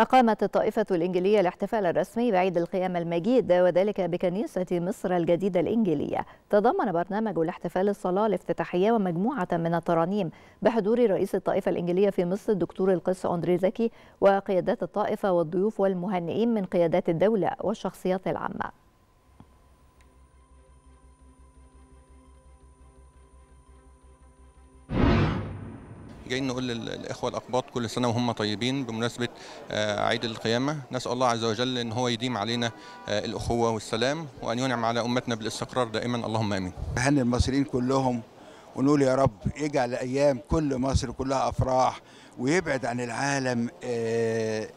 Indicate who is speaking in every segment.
Speaker 1: أقامت الطائفة الإنجيلية الاحتفال الرسمي بعيد القيامة المجيد وذلك بكنيسة مصر الجديدة الإنجيلية تضمن برنامج الاحتفال الصلاة الافتتاحية ومجموعة من الترانيم بحضور رئيس الطائفة الإنجيلية في مصر الدكتور القس أندري زكي وقيادات الطائفة والضيوف والمهنئين من قيادات الدولة والشخصيات العامة
Speaker 2: جايين نقول للاخوه الاقباط كل سنه وهم طيبين بمناسبه آه، عيد القيامه نسال الله عز وجل ان هو يديم علينا آه، الاخوه والسلام وان ينعم على امتنا بالاستقرار دائما اللهم امين
Speaker 3: هني المصريين كلهم ونقول يا رب يجعل ايام كل مصر كلها افراح ويبعد عن العالم آه،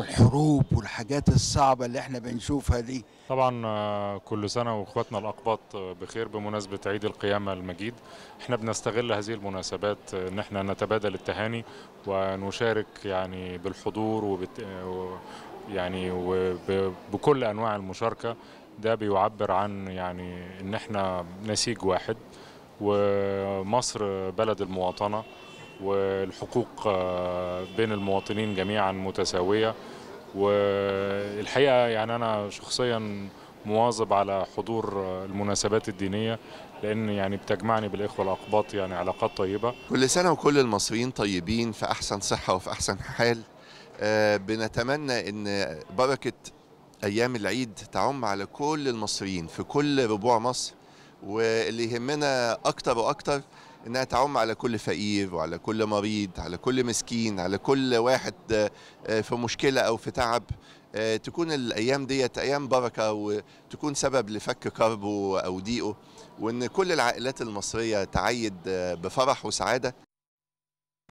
Speaker 3: الحروب والحاجات الصعبة اللي احنا بنشوفها دي
Speaker 4: طبعا آه، كل سنة واخواتنا الأقباط آه، بخير بمناسبة عيد القيامة المجيد احنا بنستغل هذه المناسبات آه، ان احنا نتبادل التهاني ونشارك يعني بالحضور وبت... يعني وبكل انواع المشاركة ده بيعبر عن يعني ان احنا نسيج واحد ومصر بلد المواطنة والحقوق آه، بين المواطنين جميعا متساوية والحقيقة يعني أنا شخصيا مواظب على حضور آه، المناسبات الدينية لأن يعني بتجمعني بالإخوة الأقباط يعني
Speaker 5: علاقات طيبة كل سنة وكل المصريين طيبين في أحسن صحة وفي أحسن حال آه، بنتمنى أن بركة أيام العيد تعم على كل المصريين في كل ربوع مصر واللي يهمنا أكتر وأكتر انها تعم على كل فقير وعلى كل مريض على كل مسكين على كل واحد آه، في مشكله او في تعب آه، تكون الايام ديت ايام بركه وتكون سبب لفك كربه او ضيقه وان كل العائلات المصريه تعيد آه، بفرح وسعاده